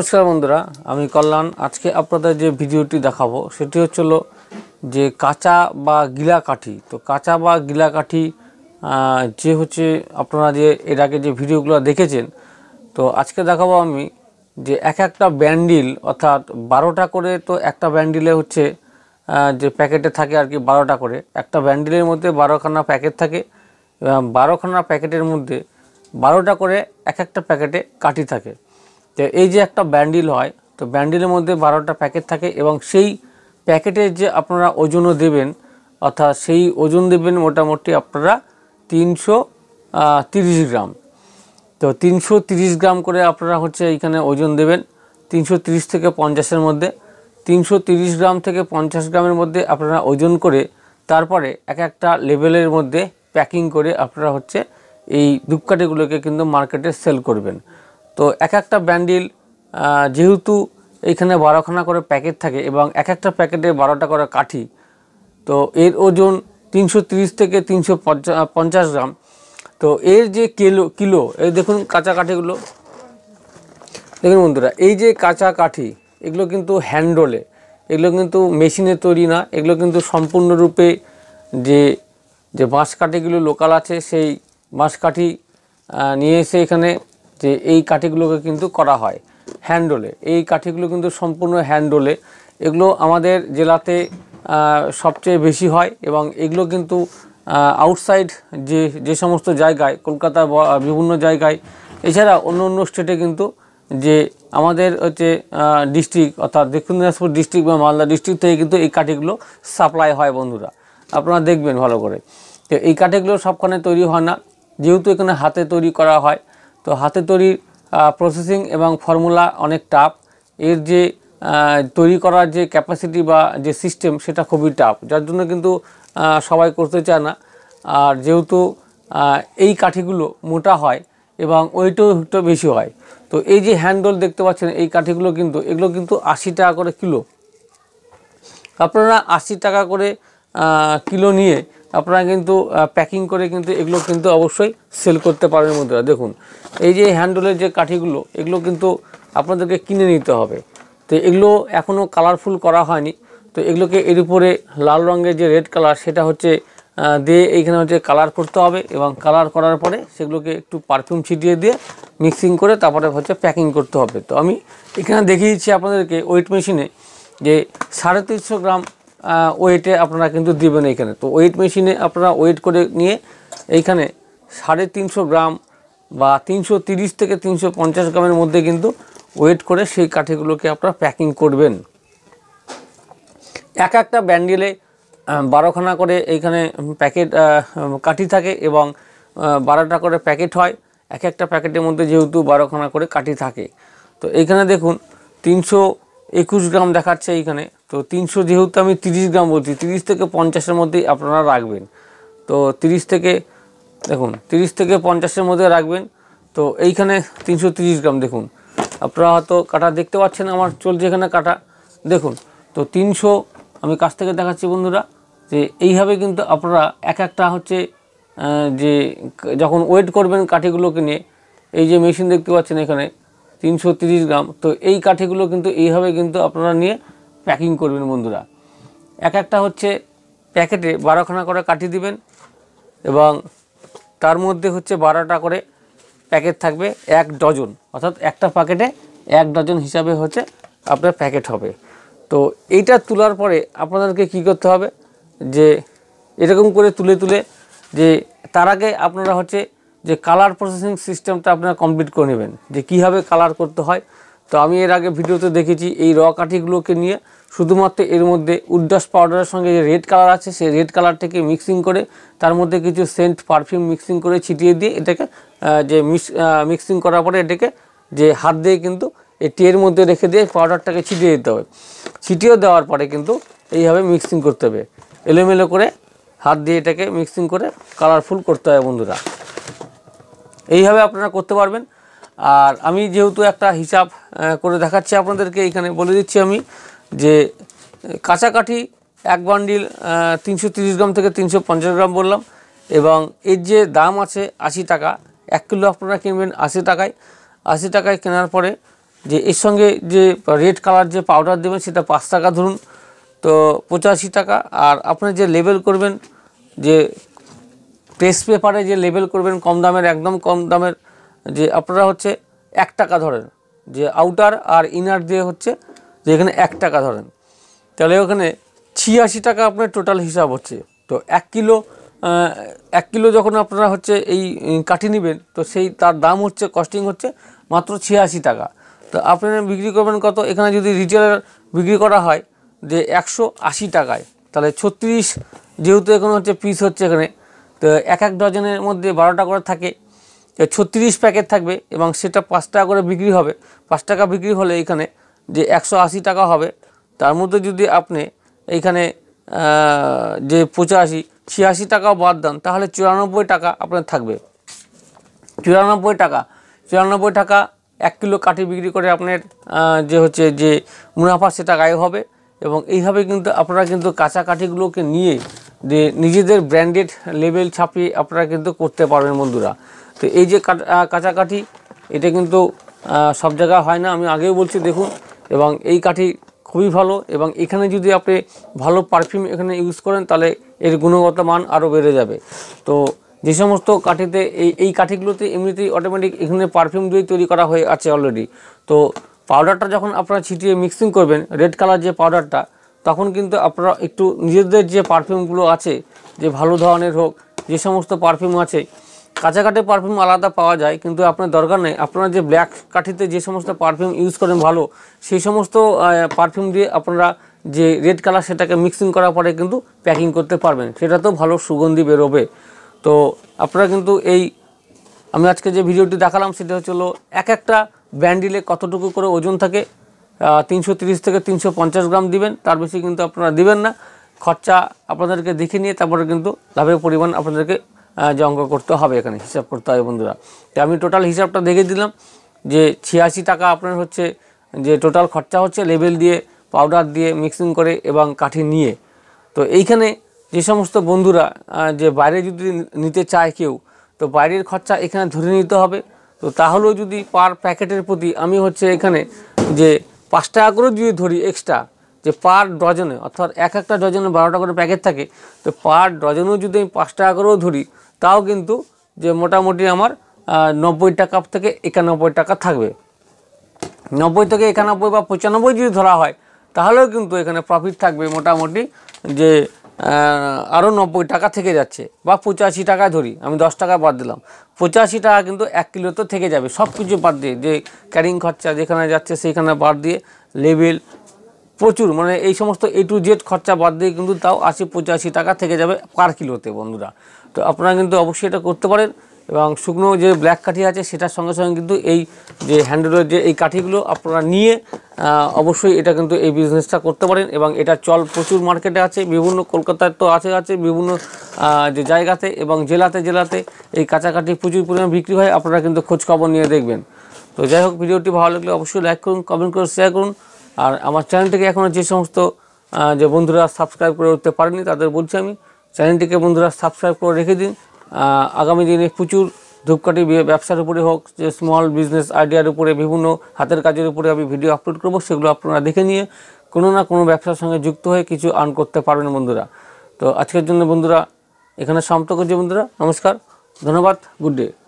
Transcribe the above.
নমস্কার বন্ধুরা আমি কল্যাণ আজকে আপনাদের যে ভিডিওটি দেখাবো সেটি হচ্ছিল যে কাঁচা বা গিলা কাঠি তো কাঁচা বা গিলা কাঠি যে হচ্ছে আপনারা যে এর আগে যে ভিডিওগুলো দেখেছেন তো আজকে দেখাবো আমি যে এক একটা ব্যান্ডিল অর্থাৎ বারোটা করে তো একটা ব্যান্ডিলে হচ্ছে যে প্যাকেটে থাকে আর কি বারোটা করে একটা ব্যান্ডিলের মধ্যে বারোখানা প্যাকেট থাকে বারোখানা প্যাকেটের মধ্যে বারোটা করে এক একটা প্যাকেটে কাঠি থাকে তো এই যে একটা ব্যান্ডিল হয় তো ব্যান্ডিলের মধ্যে বারোটা প্যাকেট থাকে এবং সেই প্যাকেটে যে আপনারা ওজনও দেবেন অর্থাৎ সেই ওজন দেবেন মোটামুটি আপনারা তিনশো তিরিশ গ্রাম তো তিনশো তিরিশ গ্রাম করে আপনারা হচ্ছে এইখানে ওজন দেবেন তিনশো তিরিশ থেকে পঞ্চাশের মধ্যে তিনশো তিরিশ গ্রাম থেকে পঞ্চাশ গ্রামের মধ্যে আপনারা ওজন করে তারপরে এক একটা লেভেলের মধ্যে প্যাকিং করে আপনারা হচ্ছে এই ধূপকাঠিগুলোকে কিন্তু মার্কেটে সেল করবেন তো এক একটা ব্যান্ডিল যেহেতু এখানে বারোখানা করে প্যাকেট থাকে এবং এক একটা প্যাকেটে বারোটা করে কাঠি তো এর ওজন তিনশো থেকে তিনশো পঞ্চাশ গ্রাম তো এর যে কিলো কিলো এই দেখুন কাঁচা কাঠিগুলো দেখুন বন্ধুরা এই যে কাঁচা কাঠি এগুলো কিন্তু হ্যান্ডলে এগুলো কিন্তু মেশিনে তৈরি না এগুলো কিন্তু সম্পূর্ণরূপে যে যে বাঁশকাঠিগুলো লোকাল আছে সেই বাঁশকাঠি নিয়ে এসে এখানে যে এই কাঠিগুলোকে কিন্তু করা হয় হ্যান্ডোলে এই কাঠিগুলো কিন্তু সম্পূর্ণ হ্যান্ডোলে এগুলো আমাদের জেলাতে সবচেয়ে বেশি হয় এবং এগুলো কিন্তু আউটসাইড যে যে সমস্ত জায়গায় কলকাতা বিভিন্ন জায়গায় এছাড়া অন্য অন্য স্টেটে কিন্তু যে আমাদের হচ্ছে ডিস্ট্রিক্ট অর্থাৎ দক্ষিণ দিনাজপুর ডিস্ট্রিক্ট বা মালদা ডিস্ট্রিক্ট থেকে কিন্তু এই কাঠিগুলো সাপ্লাই হয় বন্ধুরা আপনারা দেখবেন ভালো করে তো এই কাঠিগুলো সবখানে তৈরি হয় না যেহেতু এখানে হাতে তৈরি করা হয় তো হাতে তৈরি প্রসেসিং এবং ফর্মুলা অনেক টাফ এর যে তৈরি করার যে ক্যাপাসিটি বা যে সিস্টেম সেটা খুবই টাফ যার জন্য কিন্তু সবাই করতে চায় না আর যেহেতু এই কাঠিগুলো মোটা হয় এবং ওয়েটও একটু বেশি হয় তো এই যে হ্যান্ডল দেখতে পাচ্ছেন এই কাঠিগুলো কিন্তু এগুলো কিন্তু আশি টাকা করে কিলো আপনারা আশি টাকা করে কিলো নিয়ে আপনারা কিন্তু প্যাকিং করে কিন্তু এগুলো কিন্তু অবশ্যই সেল করতে পারবেন বন্ধুরা দেখুন এই যে হ্যান্ডলের যে কাঠিগুলো এগুলো কিন্তু আপনাদেরকে কিনে নিতে হবে তো এগুলো এখনও কালারফুল করা হয়নি তো এগুলোকে এর উপরে লাল রঙের যে রেড কালার সেটা হচ্ছে দিয়ে এইখানে হচ্ছে কালার করতে হবে এবং কালার করার পরে সেগুলোকে একটু পারফিউম ছিটিয়ে দিয়ে মিক্সিং করে তারপরে হচ্ছে প্যাকিং করতে হবে তো আমি এখানে দেখিয়েছি আপনাদেরকে ওয়েট মেশিনে যে সাড়ে তিনশো গ্রাম ওয়েটে আপনারা কিন্তু দিবেন এখানে তো ওয়েট মেশিনে আপনারা ওয়েট করে নিয়ে এইখানে সাড়ে তিনশো গ্রাম বা তিনশো তিরিশ থেকে তিনশো পঞ্চাশ গ্রামের মধ্যে কিন্তু ওয়েট করে সেই কাঠিগুলোকে আপনারা প্যাকিং করবেন এক একটা ব্যান্ডেলে বারোখানা করে এইখানে প্যাকেট কাঠি থাকে এবং বারোটা করে প্যাকেট হয় এক একটা প্যাকেটের মধ্যে যেহেতু বারোখানা করে কাঠি থাকে তো এইখানে দেখুন তিনশো একুশ গ্রাম দেখাচ্ছে এইখানে তো তিনশো যেহেতু আমি তিরিশ গ্রাম বলছি তিরিশ থেকে পঞ্চাশের মধ্যেই আপনারা রাখবেন তো তিরিশ থেকে দেখুন তিরিশ থেকে পঞ্চাশের মধ্যে রাখবেন তো এইখানে তিনশো গ্রাম দেখুন আপনারা হয়তো কাটা দেখতে পাচ্ছেন আমার চলছে এখানে কাটা দেখুন তো তিনশো আমি কাছ থেকে দেখাচ্ছি বন্ধুরা যে এইভাবে কিন্তু আপনারা এক একটা হচ্ছে যে যখন ওয়েট করবেন কাঠিগুলোকে নিয়ে এই যে মেশিন দেখতে পাচ্ছেন এখানে তিনশো গ্রাম তো এই কাঠিগুলো কিন্তু এইভাবে কিন্তু আপনারা নিয়ে প্যাকিং করবেন বন্ধুরা এক একটা হচ্ছে প্যাকেটে বারোখানা করে কাঠি দিবেন এবং তার মধ্যে হচ্ছে বারোটা করে প্যাকেট থাকবে এক ডজন অর্থাৎ একটা প্যাকেটে এক ডজন হিসাবে হচ্ছে আপনার প্যাকেট হবে তো এইটা তোলার পরে আপনাদেরকে কি করতে হবে যে এরকম করে তুলে তুলে যে তার আগে আপনারা হচ্ছে যে কালার প্রসেসিং সিস্টেমটা আপনারা কমপ্লিট করে নেবেন যে কীভাবে কালার করতে হয় তো আমি এর আগে ভিডিওতে দেখেছি এই র কাঠিগুলোকে নিয়ে শুধুমাত্র এর মধ্যে উড্ডাস পাউডারের সঙ্গে যে রেড কালার আছে সেই রেড কালারটাকে মিক্সিং করে তার মধ্যে কিছু সেন্ট পারফিউম মিক্সিং করে ছিটিয়ে দিয়ে এটাকে যে মিক্সিং করার পরে এটাকে যে হাত দিয়ে কিন্তু এই টিয়ের মধ্যে রেখে দিয়ে পাউডারটাকে ছিটিয়ে দিতে হবে ছিটিয়ে দেওয়ার পরে কিন্তু এইভাবে মিক্সিং করতে হবে এলোমেলো করে হাত দিয়ে এটাকে মিক্সিং করে কালারফুল করতে হবে বন্ধুরা এইভাবে আপনারা করতে পারবেন আর আমি যেহেতু একটা হিসাব করে দেখাচ্ছি আপনাদেরকে এখানে বলে দিচ্ছি আমি যে কাছাকাঠি এক বান্ডিল তিনশো গ্রাম থেকে তিনশো গ্রাম বললাম এবং এর যে দাম আছে আশি টাকা এক কিলো আপনারা কিনবেন আশি টাকায় আশি টাকায় কেনার পরে যে এর সঙ্গে যে রেড কালার যে পাউডার দেবেন সেটা পাঁচ টাকা ধরুন তো পঁচাশি টাকা আর আপনার যে লেবেল করবেন যে টেস্ট পেপারে যে লেবেল করবেন কম দামের একদম কম দামের যে আপনারা হচ্ছে এক টাকা ধরেন যে আউটার আর ইনার দিয়ে হচ্ছে যে এখানে এক টাকা ধরেন তাহলে ওখানে ছিয়াশি টাকা আপনার টোটাল হিসাব হচ্ছে তো এক কিলো এক কিলো যখন আপনারা হচ্ছে এই কাঠি নেবেন তো সেই তার দাম হচ্ছে কস্টিং হচ্ছে মাত্র ছিয়াশি টাকা তো আপনারা বিক্রি করবেন কত এখানে যদি রিটেলার বিক্রি করা হয় যে একশো আশি টাকায় তাহলে ছত্রিশ যেহেতু এখানে হচ্ছে পিস হচ্ছে এখানে তো এক এক ডজনের মধ্যে বারোটা করে থাকে ছত্রিশ প্যাকেট থাকবে এবং সেটা পাঁচ টাকা করে বিক্রি হবে পাঁচ টাকা বিক্রি হলে এখানে যে একশো আশি টাকা হবে তার মধ্যে যদি আপনি এইখানে যে পঁচাশি ছিয়াশি টাকাও বাদ দেন তাহলে চুরানব্বই টাকা আপনার থাকবে চুরানব্বই টাকা চুরানব্বই টাকা এক কিলো কাঠি বিক্রি করে আপনার যে হচ্ছে যে মুনাফা সেটা গায়ে হবে এবং এইভাবে কিন্তু আপনারা কিন্তু কাঁচা কাঠিগুলোকে নিয়ে যে নিজেদের ব্র্যান্ডেড লেবেল ছাপিয়ে আপনারা কিন্তু করতে পারবেন বন্ধুরা তো এই যে কাঠি এটা কিন্তু সব জায়গায় হয় না আমি আগেও বলছি দেখুন এবং এই কাঠি খুবই ভালো এবং এখানে যদি আপনি ভালো পারফিউম এখানে ইউজ করেন তাহলে এর গুণগত মান আরও বেড়ে যাবে তো যে সমস্ত কাঠিতে এই এই কাঠিগুলোতে এমনিতেই অটোমেটিক এখানে পারফিউম দিয়ে তৈরি করা হয়ে আছে অলরেডি তো পাউডারটা যখন আপনারা ছিটিয়ে মিক্সিং করবেন রেড কালার যে পাউডারটা তখন কিন্তু আপনারা একটু নিজেদের যে পারফিউমগুলো আছে যে ভালো ধরনের হোক যে সমস্ত পারফিউম আছে কাছাকাটি পারফিউম আলাদা পাওয়া যায় কিন্তু আপনার দরকার নেই আপনারা যে ব্ল্যাক কাঠিতে যে সমস্ত পারফিউম ইউজ করেন ভালো সেই সমস্ত পারফিউম দিয়ে আপনারা যে রেড কালার সেটাকে মিক্সিং করার পরে কিন্তু প্যাকিং করতে পারবেন সেটা তো ভালো সুগন্ধি বেরোবে তো আপনারা কিন্তু এই আমি আজকে যে ভিডিওটি দেখালাম সেটা হচ্ছিল এক একটা ব্যান্ডিলে কতটুকু করে ওজন থাকে তিনশো থেকে তিনশো গ্রাম দিবেন তার বেশি কিন্তু আপনারা দিবেন না খরচা আপনাদেরকে দেখে নিয়ে তারপরে কিন্তু লাভের পরিমাণ আপনাদেরকে যে অঙ্ক করতে হবে এখানে হিসাব করতে হবে বন্ধুরা তো আমি টোটাল হিসাবটা দেখে দিলাম যে ছিয়াশি টাকা আপনার হচ্ছে যে টোটাল খরচা হচ্ছে লেবেল দিয়ে পাউডার দিয়ে মিক্সিং করে এবং কাঠি নিয়ে তো এইখানে যে সমস্ত বন্ধুরা যে বাইরে যদি নিতে চায় কেউ তো বাইরের খরচা এখানে ধরে নিতে হবে তো তাহলেও যদি পার প্যাকেটের প্রতি আমি হচ্ছে এখানে যে পাঁচ টাকা করে যদি ধরি এক্সট্রা যে পার ডজনে অর্থাৎ এক একটা ডজনে বারোটা করে প্যাকেট থাকে তো পার ডজনেও যদি আমি পাঁচ টাকা করেও ধরি তাও কিন্তু যে মোটামুটি আমার নব্বই টাকা থেকে একানব্বই টাকা থাকবে নব্বই থেকে একানব্বই বা পঁচানব্বই যদি ধরা হয় তাহলেও কিন্তু এখানে প্রফিট থাকবে মোটামুটি যে আরও নব্বই টাকা থেকে যাচ্ছে বা পঁচাশি টাকা ধরি আমি দশ টাকা বাদ দিলাম পঁচাশি টাকা কিন্তু এক কিলো তো থেকে যাবে সব কিছু বাদ দিয়ে যে ক্যারিং খরচা যেখানে যাচ্ছে সেইখানে বাদ দিয়ে লেবেল প্রচুর মানে এই সমস্ত এ টু জেড খরচা বাদ দিয়ে কিন্তু তাও আশি পঁচাশি টাকা থেকে যাবে পার কিলোতে বন্ধুরা তো আপনারা কিন্তু অবশ্যই এটা করতে পারেন এবং শুকনো যে ব্ল্যাক কাঠি আছে সেটার সঙ্গে সঙ্গে কিন্তু এই যে হ্যান্ডেলের যে এই কাঠিগুলো আপনারা নিয়ে অবশ্যই এটা কিন্তু এই বিজনেসটা করতে পারেন এবং এটা চল প্রচুর মার্কেটে আছে বিভিন্ন কলকাতার তো আছে আছে বিভিন্ন যে জায়গাতে এবং জেলাতে জেলাতে এই কাঁচাকাঠি প্রচুর পরিমাণে বিক্রি হয় আপনারা কিন্তু খোঁজখবর নিয়ে দেখবেন তো যাই হোক ভিডিওটি ভালো লাগলে অবশ্যই লাইক করুন কমেন্ট করুন শেয়ার করুন আর আমার চ্যানেলটিকে এখনও যে সমস্ত যে বন্ধুরা সাবস্ক্রাইব করে উঠতে পারেনি তাদের বলছি আমি চ্যানেলটিকে বন্ধুরা সাবস্ক্রাইব করে রেখে দিন আগামী দিনে প্রচুর ধূপকাঠি ব্যবসার উপরে হোক যে স্মল বিজনেস আইডিয়ার উপরে বিভিন্ন হাতের কাজের উপরে আমি ভিডিও আপলোড করব সেগুলো আপনারা দেখে নিয়ে কোনো না কোনো ব্যবসার সঙ্গে যুক্ত হয়ে কিছু আর্ন করতে পারবেন বন্ধুরা তো আজকের জন্য বন্ধুরা এখানে সমাপ্ত করছি বন্ধুরা নমস্কার ধন্যবাদ গুড ডে